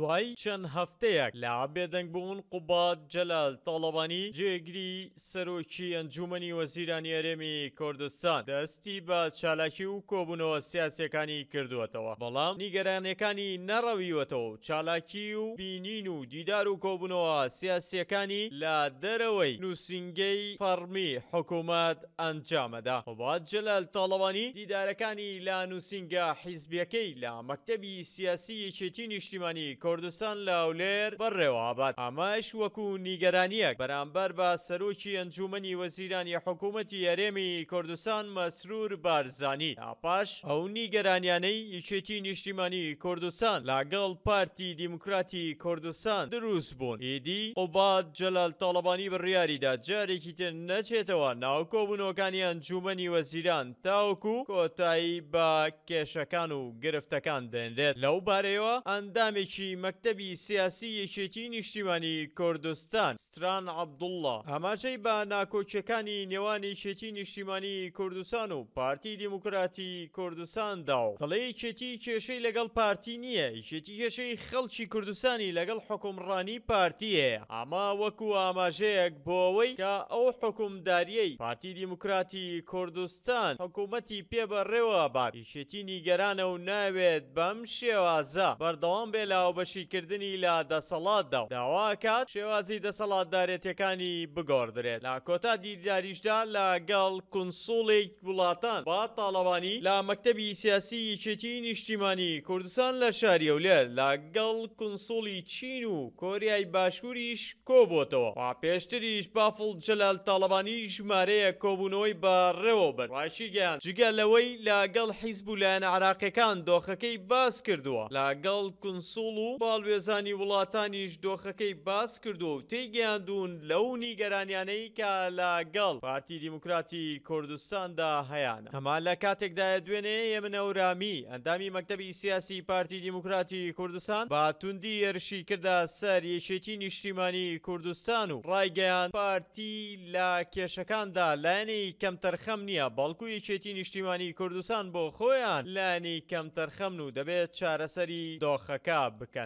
دوای چەند هەفتەیەک لە بێدەنگ بوون قوبات جەلال تاڵەبانی جێگری سەرۆکی ئەنجومنی وەزیرانی ئەرێمی کوردستان دەستی بە چالاکی و کۆبوونەوە سیاسەکانی کردوەتەوە بەڵام نیگەرانەکانی نەڕەویوەتەوە چالاکی و بینین و دیدار و کۆبوونەوە سیاسەکانی لە دەرەوەی نووسنگەی فەرمی حکوومەت ئەنجامەدا قوبات جەلال تاڵەبانی دیدارەکانی لا نووسنگە حیزبیەکەی لە مەکتەبی سیاسی چێتی نیشتیمانی کۆ کوردستان لاولێر بەڕێوابات ئاماش وەکو نیگەرانیەک بەرامبەر بە سەرۆکی ئەنجومنی وەزیرانی حکوومەتی یارێمی کوردستان مەسرور بارزانی ئاپاش ئەو نیگەرانیانەی یچێتی نیشتیمانی کوردستان لاگەڵ پارتی دیموکراتی کوردستان دروست بوون ئیدی ئۆبات جەلال تاڵبانی بڕیاریدا جارێکی تر نەچێتەوە ناوکۆبوونەوەکانی ئەنجومنی وەزیران تاوکو کۆتایی بە کێشەکان و گرفتەکان دەنرێت لەو بارەیەوە ئەندامێکی مەکتەبی سیاسی یەکێتی نیشتیمانی کوردستان ستران عەبدوڵڵا هەماچەی بە ناکۆچەکانی نێوانی چێتی نیشتیمانی کوردستان و پارتی دیموکراتی کوردستاندا و دەڵێ چێتی کێشەی لەگەڵ پارتی نییە چێتی کێشەی خەڵکی کوردستانی لەگەڵ حکومڕانی پارتیە ئاما وەکو ئاماژەیەک بۆەوەی کە ئەو حکومداریەی پارتی دیموکراتی کوردستان حکوومەتی پێبەڕێوە باکیشێتی نیگەرانە و ناوێت بەم شێوازە بەردەوام بێ لاوب هاوبەشیکردنی لە دەسەڵاتدا داواکات شێوازی دەسەڵاتدارێتەکانی بگۆدرێت لە کۆتا دیداریشدا لەگەڵ کنسوڵێک وڵاتان با تاڵەوانی لە مەکتتەبی سیاسی چێتی نیشتیمانی کوردستان لە شاریولێر لەگەڵ کنسوڵی چین و کۆریای باشووریش کۆبتەوە وا پێشتریش بافڵ جەلال تاالبانی ژمارەیە کۆبوونەوەی بەڕێوە بەرڕاشی گیان جگە لەوەی لەگەڵ حیزبوو لایەن عراقەکان دۆخەکەی باس کردووە لەگەڵ کنسوڵ و و باڵوێزانی وڵاتانیش دۆخەکەی باس کردو و تێیگەیاندون لەو نیگەرانیانەی کە لەگەڵ پارتی دیموکراتی کوردستاندا هەیەە هەما لە کاتێکدایە دوێنێ ئێمنەورامی ئەندامی مەکتتەبی سیاسی پارتی دیموکراتی کوردستان با توندی هێرشی کردە سەر یەکێتی نیشتیمانی کوردستان و ڕایگەیان پارتی لە کێشەکاندا لاەنەی کەم تەرخەم نییە بەڵکو یەکێتی نیشتیمانی کوردستان بۆ خۆیان لاەنی کەم تەرخەم و دەبێت چارەسەری دۆخەکە بکە